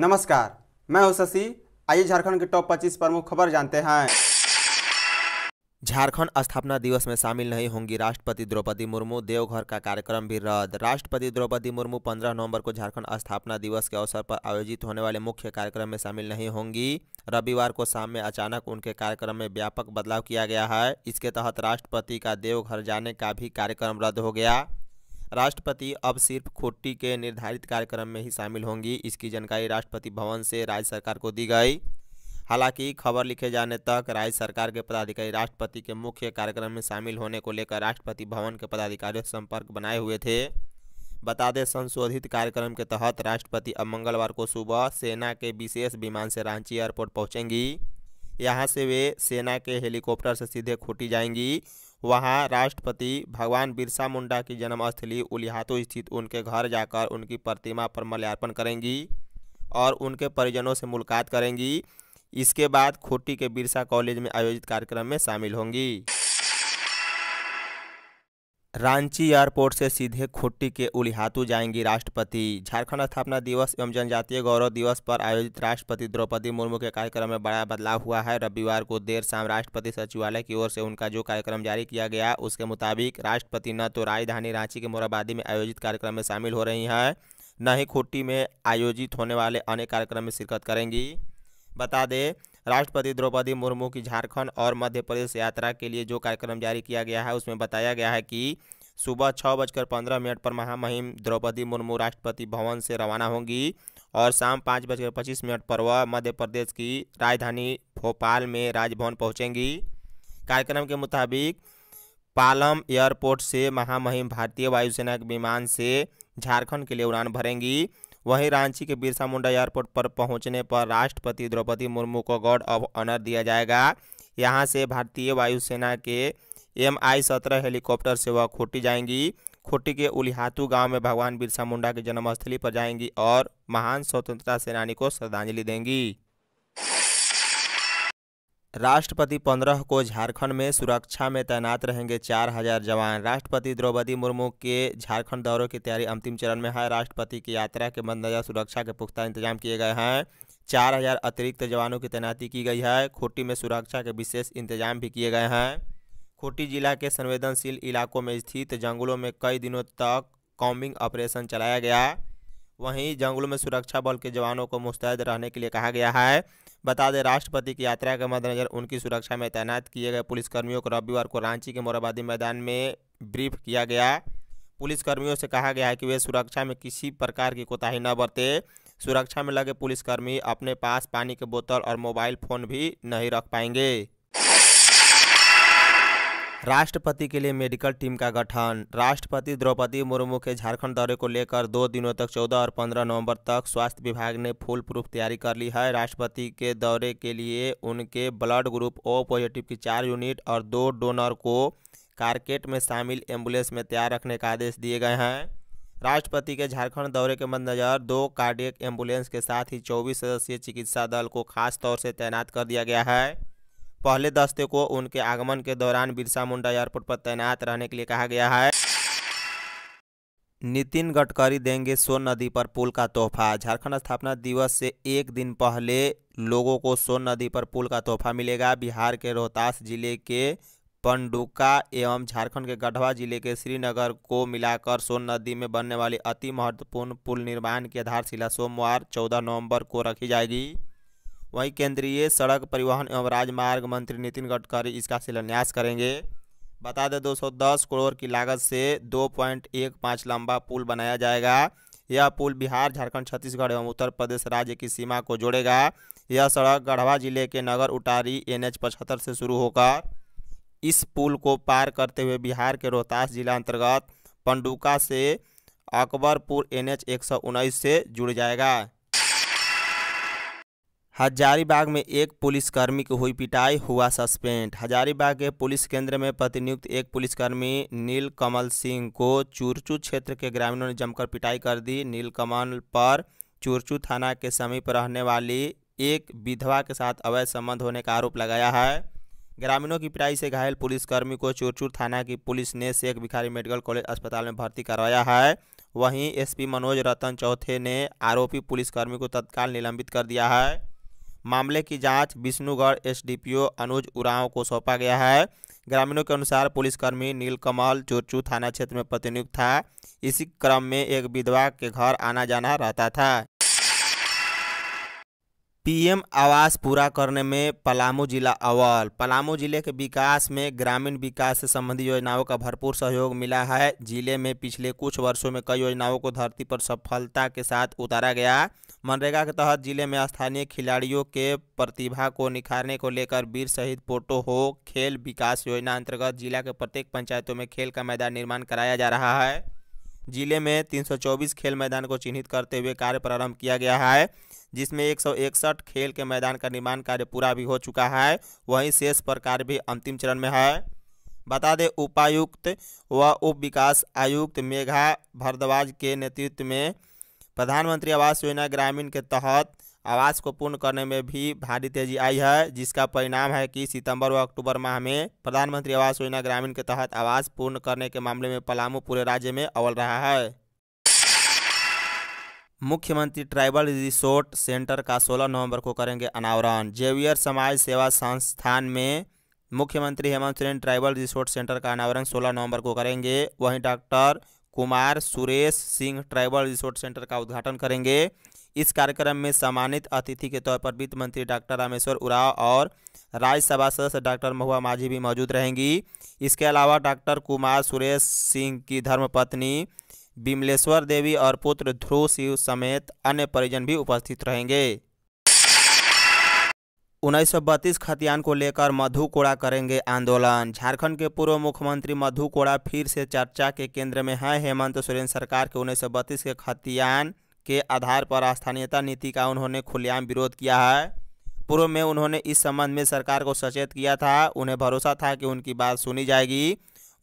नमस्कार मैं हूं शशि आइए झारखंड के टॉप 25 प्रमुख खबर जानते हैं झारखंड स्थापना दिवस में शामिल नहीं होंगी राष्ट्रपति द्रौपदी मुर्मू देवघर का कार्यक्रम भी रद्द राष्ट्रपति द्रौपदी मुर्मू 15 नवंबर को झारखंड स्थापना दिवस के अवसर पर आयोजित होने वाले मुख्य कार्यक्रम में शामिल नहीं होंगी रविवार को शाम में अचानक उनके कार्यक्रम में व्यापक बदलाव किया गया है इसके तहत राष्ट्रपति का देवघर जाने का भी कार्यक्रम रद्द हो गया राष्ट्रपति अब सिर्फ खोटी के निर्धारित कार्यक्रम में ही शामिल होंगी इसकी जानकारी राष्ट्रपति भवन से राज्य सरकार को दी गई हालांकि खबर लिखे जाने तक राज्य सरकार के पदाधिकारी राष्ट्रपति के मुख्य कार्यक्रम में शामिल होने को लेकर राष्ट्रपति भवन के पदाधिकारियों से संपर्क बनाए हुए थे बता दें संशोधित कार्यक्रम के तहत राष्ट्रपति अब मंगलवार को सुबह सेना के विशेष विमान से रांची एयरपोर्ट पहुंचेंगी यहां से वे सेना के हेलीकॉप्टर से सीधे खोटी जाएंगी वहाँ राष्ट्रपति भगवान बिरसा मुंडा की जन्मस्थली उलिहातो स्थित उनके घर जाकर उनकी प्रतिमा पर माल्यार्पण करेंगी और उनके परिजनों से मुलाकात करेंगी इसके बाद खोटी के बिरसा कॉलेज में आयोजित कार्यक्रम में शामिल होंगी रांची एयरपोर्ट से सीधे खुट्टी के उलिहातू जाएंगी राष्ट्रपति झारखंड स्थापना दिवस एवं जनजातीय गौरव दिवस पर आयोजित राष्ट्रपति द्रौपदी मुर्मू के कार्यक्रम में बड़ा बदलाव हुआ है रविवार को देर शाम राष्ट्रपति सचिवालय की ओर से उनका जो कार्यक्रम जारी किया गया उसके मुताबिक राष्ट्रपति न तो राजधानी रांची के मोराबादी में आयोजित कार्यक्रम में शामिल हो रही हैं न ही खुट्टी में आयोजित होने वाले अन्य कार्यक्रम में शिरकत करेंगी बता दें राष्ट्रपति द्रौपदी मुर्मू की झारखंड और मध्य प्रदेश यात्रा के लिए जो कार्यक्रम जारी किया गया है उसमें बताया गया है कि सुबह छः बजकर पंद्रह मिनट पर महामहिम द्रौपदी मुर्मू राष्ट्रपति भवन से रवाना होंगी और शाम पाँच बजकर पच्चीस मिनट पर वह मध्य प्रदेश की राजधानी भोपाल में राजभवन पहुंचेंगी कार्यक्रम के मुताबिक पालम एयरपोर्ट से महामहिम भारतीय वायुसेना के विमान से झारखंड के लिए उड़ान भरेंगी वहीं रांची के बिरसा मुंडा एयरपोर्ट पर पहुंचने पर राष्ट्रपति द्रौपदी मुर्मू को गार्ड ऑफ ऑनर दिया जाएगा यहां से भारतीय वायुसेना के एम आई सत्रह हेलीकॉप्टर से वह खोटी जाएंगी खोटी के उलिहातू गांव में भगवान बिरसा मुंडा की जन्मस्थली पर जाएंगी और महान स्वतंत्रता सेनानी को श्रद्धांजलि देंगी राष्ट्रपति पंद्रह को झारखंड में सुरक्षा में तैनात रहेंगे चार हजार जवान राष्ट्रपति द्रौपदी मुर्मू के झारखंड दौरे की तैयारी अंतिम चरण में है राष्ट्रपति की यात्रा के मद्देनजर सुरक्षा के पुख्ता इंतजाम किए गए हैं चार हजार अतिरिक्त जवानों की तैनाती की गई है खूंटी में सुरक्षा के विशेष इंतजाम भी किए गए हैं खूंटी जिला के संवेदनशील इलाकों में स्थित जंगलों में कई दिनों तक कॉम्बिंग ऑपरेशन चलाया गया वहीं जंगलों में सुरक्षा बल के जवानों को मुस्तैद रहने के लिए कहा गया है बता दें राष्ट्रपति की यात्रा के मद्देनजर उनकी सुरक्षा में तैनात किए गए पुलिसकर्मियों को रविवार को रांची के मोराबादी मैदान में ब्रीफ किया गया पुलिसकर्मियों से कहा गया है कि वे सुरक्षा में किसी प्रकार की कोताही न बरते सुरक्षा में लगे पुलिसकर्मी अपने पास पानी के बोतल और मोबाइल फ़ोन भी नहीं रख पाएंगे राष्ट्रपति के लिए मेडिकल टीम का गठन राष्ट्रपति द्रौपदी मुर्मू के झारखंड दौरे को लेकर दो दिनों तक 14 और 15 नवंबर तक स्वास्थ्य विभाग ने फुल प्रूफ तैयारी कर ली है राष्ट्रपति के दौरे के लिए उनके ब्लड ग्रुप ओ पॉजिटिव की चार यूनिट और दो डोनर को कारकेट में शामिल एम्बुलेंस में तैयार रखने का आदेश दिए गए हैं राष्ट्रपति के झारखंड दौरे के मद्देनजर दो कार्डियक एम्बुलेंस के साथ ही चौबीस सदस्यीय चिकित्सा दल को खास तौर से तैनात कर दिया गया है पहले दस्ते को उनके आगमन के दौरान बिरसा मुंडा एयरपोर्ट पर तैनात रहने के लिए कहा गया है नितिन गडकरी देंगे सोन नदी पर पुल का तोहफा झारखंड स्थापना दिवस से एक दिन पहले लोगों को सोन नदी पर पुल का तोहफा मिलेगा बिहार के रोहतास जिले के पंडुका एवं झारखंड के गढ़वा जिले के श्रीनगर को मिलाकर सोन नदी में बनने वाली अति महत्वपूर्ण पुल निर्माण की आधारशिला सोमवार 14 नवंबर को रखी जाएगी वहीं केंद्रीय सड़क परिवहन एवं राजमार्ग मंत्री नितिन गडकरी इसका शिलान्यास करेंगे बता दें 210 करोड़ की लागत से 2.15 लंबा पुल बनाया जाएगा यह पुल बिहार झारखंड छत्तीसगढ़ एवं उत्तर प्रदेश राज्य की सीमा को जोड़ेगा यह सड़क गढ़वा जिले के नगर उटारी एन एच से शुरू होकर इस पुल को पार करते हुए बिहार के रोहतास जिला अंतर्गत पंडुका से अकबरपुर एन एच से जुड़ जाएगा हजारीबाग में एक पुलिसकर्मी की हुई पिटाई हुआ सस्पेंड हजारीबाग के पुलिस केंद्र में प्रतिनियुक्त एक पुलिसकर्मी नीलकमल सिंह को चूरचू क्षेत्र के ग्रामीणों ने जमकर पिटाई कर दी नीलकमल पर चुरचू थाना के समीप रहने वाली एक विधवा के साथ अवैध संबंध होने का आरोप लगाया है ग्रामीणों की पिटाई से घायल पुलिसकर्मी को चूरचूर थाना की पुलिस ने शेख भिखारी मेडिकल कॉलेज अस्पताल में भर्ती करवाया है वहीं एसपी मनोज रतन चौथे ने आरोपी पुलिसकर्मी को तत्काल निलंबित कर दिया है मामले की जांच विष्णुगढ़ एसडीपीओ अनुज उरांव को सौंपा गया है ग्रामीणों के अनुसार पुलिसकर्मी नीलकमल चोरचू थाना क्षेत्र में प्रतिनियुक्त था इसी क्रम में एक विधवा के घर आना जाना रहता था पीएम आवास पूरा करने में पलामू जिला अव्वल पलामू जिले के विकास में ग्रामीण विकास से संबंधी योजनाओं का भरपूर सहयोग मिला है जिले में पिछले कुछ वर्षों में कई योजनाओं को धरती पर सफलता के साथ उतारा गया मनरेगा के तहत जिले में स्थानीय खिलाड़ियों के प्रतिभा को निखारने को लेकर वीर शहीद पोटो हो खेल विकास योजना अंतर्गत जिला के प्रत्येक पंचायतों में खेल का मैदान निर्माण कराया जा रहा है जिले में 324 खेल मैदान को चिन्हित करते हुए कार्य प्रारंभ किया गया है जिसमें एक खेल के मैदान का निर्माण कार्य पूरा भी हो चुका है वहीं शेष पर कार्य भी अंतिम चरण में है बता दें उपायुक्त व उप विकास आयुक्त मेघा भारद्वाज के नेतृत्व में प्रधानमंत्री आवास योजना ग्रामीण के तहत आवास को पूर्ण करने में भी भारी तेजी आई है जिसका परिणाम है कि सितंबर व अक्टूबर माह में प्रधानमंत्री आवास योजना ग्रामीण के तहत आवास पूर्ण करने के मामले में पलामू पूरे राज्य में अव्वल रहा है मुख्यमंत्री ट्राइबल रिसोर्ट सेंटर का 16 नवंबर को करेंगे अनावरण जेवियर समाज सेवा संस्थान में मुख्यमंत्री Hemant Soren tribal resort centre का अनावरण 16 नवंबर को करेंगे वहीं doctor Kumar Suresh Singh tribal resort centre का उद्घाटन करेंगे इस कार्यक्रम में सम्मानित अतिथि के तौर पर वित्त मंत्री डॉक्टर रामेश्वर उराव और राज्यसभा सदस्य डॉक्टर महुआ माझी भी मौजूद रहेंगी इसके अलावा डॉक्टर कुमार सुरेश सिंह की धर्मपत्नी बिमलेश्वर देवी और पुत्र ध्रुव शिव समेत अन्य परिजन भी उपस्थित रहेंगे उन्नीस सौ बत्तीस खतियान को लेकर मधु कोड़ा करेंगे आंदोलन झारखंड के पूर्व मुख्यमंत्री मधु कोड़ा फिर से चर्चा के केंद्र में हैं हेमंत सोरेन सरकार के उन्नीस सौ बत्तीस के खतियान के आधार पर स्थानीयता नीति का उन्होंने खुलेआम विरोध किया है पूर्व में उन्होंने इस संबंध में सरकार को सचेत किया था उन्हें भरोसा था कि उनकी बात सुनी जाएगी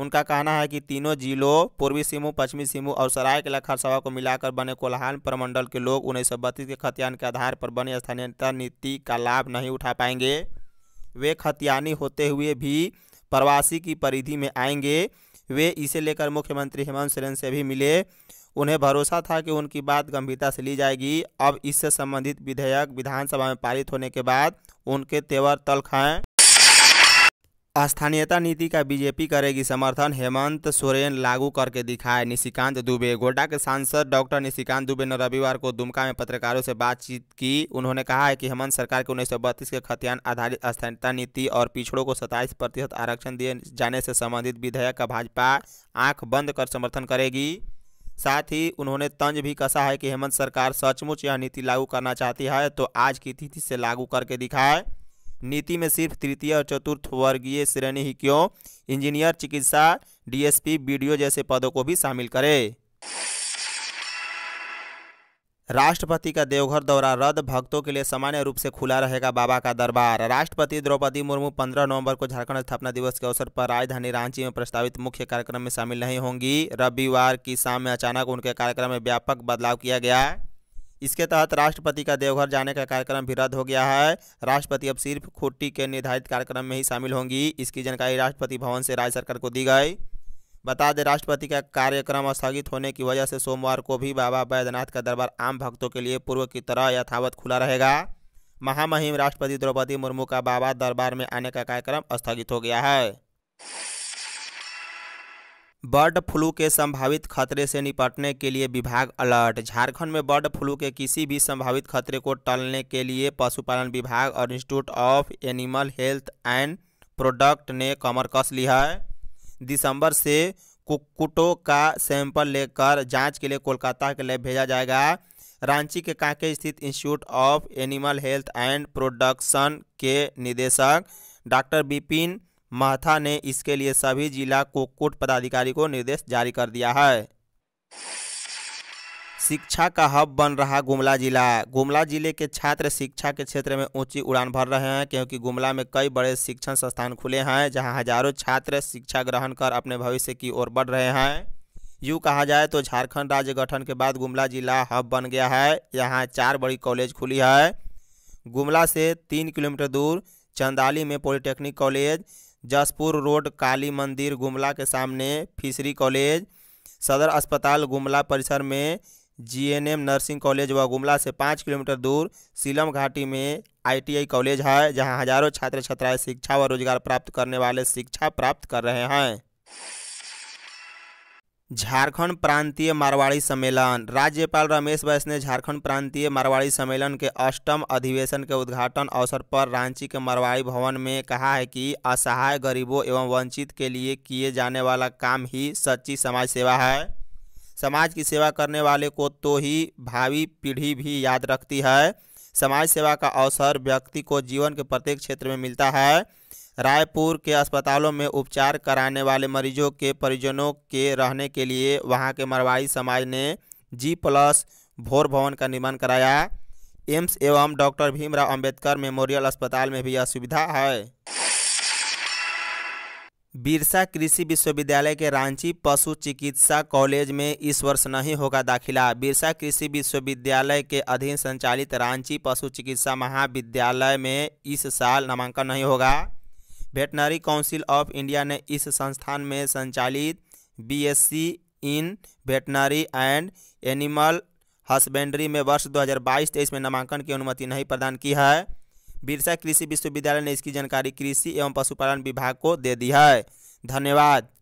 उनका कहना है कि तीनों जिलों पूर्वी सिंहू पश्चिमी सिंहू और सरायकेला खरसावा को मिलाकर बने कोल्हान प्रमंडल के लोग उन्नीस के खतियान के आधार पर बनी स्थानीय नीति का लाभ नहीं उठा पाएंगे वे खतियानी होते हुए भी प्रवासी की परिधि में आएंगे वे इसे लेकर मुख्यमंत्री हेमंत सोरेन से भी मिले उन्हें भरोसा था कि उनकी बात गंभीरता से ली जाएगी अब इससे संबंधित विधेयक विधानसभा में पारित होने के बाद उनके तेवर तलख हैं स्थानीयता नीति का बीजेपी करेगी समर्थन हेमंत सोरेन लागू करके दिखाए निशिकांत दुबे गोड्डा के सांसद डॉक्टर निशिकांत दुबे ने रविवार को दुमका में पत्रकारों से बातचीत की उन्होंने कहा है कि हेमंत सरकार के उन्नीस के खतियान आधारित स्थानीयता नीति और पिछड़ों को सत्ताईस प्रतिशत आरक्षण दिए जाने से संबंधित विधेयक का भाजपा आँख बंद कर समर्थन करेगी साथ ही उन्होंने तंज भी कसा है कि हेमंत सरकार सचमुच यह नीति लागू करना चाहती है तो आज की तिथि से लागू करके दिखाए नीति में सिर्फ तृतीय और चतुर्थ वर्गीय श्रेणी ही क्यों इंजीनियर चिकित्सा डीएसपी बीडीओ जैसे पदों को भी शामिल करें राष्ट्रपति का देवघर दौरा रद्द भक्तों के लिए सामान्य रूप से खुला रहेगा बाबा का दरबार राष्ट्रपति द्रौपदी मुर्मू 15 नवंबर को झारखंड स्थापना दिवस के अवसर पर राजधानी रांची में प्रस्तावित मुख्य कार्यक्रम में शामिल नहीं होंगी रविवार की शाम में अचानक उनके कार्यक्रम में व्यापक बदलाव किया गया इसके तहत राष्ट्रपति का देवघर जाने का कार्यक्रम भी रद्द हो गया है राष्ट्रपति अब सिर्फ खुट्टी के निर्धारित कार्यक्रम में ही शामिल होंगी इसकी जानकारी राष्ट्रपति भवन से राज्य सरकार को दी गई बता दें राष्ट्रपति का कार्यक्रम स्थगित होने की वजह से सोमवार को भी बाबा बैद्यनाथ का दरबार आम भक्तों के लिए पूर्व की तरह यथावत खुला रहेगा महामहिम राष्ट्रपति द्रौपदी मुर्मू का बाबा दरबार में आने का कार्यक्रम स्थगित हो गया है बर्ड फ्लू के संभावित खतरे से निपटने के लिए विभाग अलर्ट झारखंड में बर्ड फ्लू के किसी भी संभावित खतरे को टलने के लिए पशुपालन विभाग और institute of animal health and product ने कमर कस ली है दिसंबर से कुक्कुटों का सैंपल लेकर जांच के लिए कोलकाता के लिए भेजा जाएगा रांची के कांके स्थित institute of animal health and production के निदेशक डॉक्टर बिपिन माथा ने इसके लिए सभी जिला कोकोट पदाधिकारी को निर्देश जारी कर दिया है शिक्षा का हब बन रहा गुमला जिला गुमला जिले के छात्र शिक्षा के क्षेत्र में ऊंची उड़ान भर रहे हैं क्योंकि गुमला में कई बड़े शिक्षण संस्थान खुले हैं जहां हजारों छात्र शिक्षा ग्रहण कर अपने भविष्य की ओर बढ़ रहे हैं यूँ कहा जाए तो झारखंड राज्य गठन के बाद गुमला जिला हब बन गया है यहाँ चार बड़ी कॉलेज खुली है गुमला से तीन किलोमीटर दूर चंदाली में polytechnic college Jaspur road Kali मंदिर गुमला के सामने फिशरी कॉलेज सदर अस्पताल गुमला परिसर में जीएनएम नर्सिंग कॉलेज व गुमला से पाँच किलोमीटर दूर सीलम घाटी में आईटीआई कॉलेज है जहां हजारों छात्र छात्राएं शिक्षा व रोजगार प्राप्त करने वाले शिक्षा प्राप्त कर रहे हैं झारखंड प्रांतीय मारवाड़ी सम्मेलन राज्यपाल रमेश बैस ने झारखंड प्रांतीय मारवाड़ी सम्मेलन के अष्टम अधिवेशन के उद्घाटन अवसर पर रांची के मारवाड़ी भवन में कहा है कि असहाय गरीबों एवं वंचित के लिए किए जाने वाला काम ही सच्ची समाज सेवा है समाज की सेवा करने वाले को तो ही भावी पीढ़ी भी याद रखती है समाज सेवा का अवसर व्यक्ति को जीवन के प्रत्येक क्षेत्र में मिलता है रायपुर के अस्पतालों में उपचार कराने वाले मरीजों के परिजनों के रहने के लिए वहां के मरवाही समाज ने जी प्लस भोर भवन का निर्माण कराया एम्स एवं डॉक्टर भीमराव अंबेडकर मेमोरियल अस्पताल में भी यह सुविधा है बिरसा कृषि विश्वविद्यालय के रांची पशु चिकित्सा कॉलेज में इस वर्ष नहीं होगा दाखिला बिरसा कृषि विश्वविद्यालय के अधीन संचालित रांची पशु चिकित्सा महाविद्यालय में इस साल नामांकन नहीं होगा वेटनरी काउंसिल ऑफ इंडिया ने इस संस्थान में संचालित BSc in veterinary and animal husbandry में वर्ष 2022-23 में नामांकन की अनुमति नहीं प्रदान की है बिरसा कृषि विश्वविद्यालय ने इसकी जानकारी कृषि एवं पशुपालन विभाग को दे दी है धन्यवाद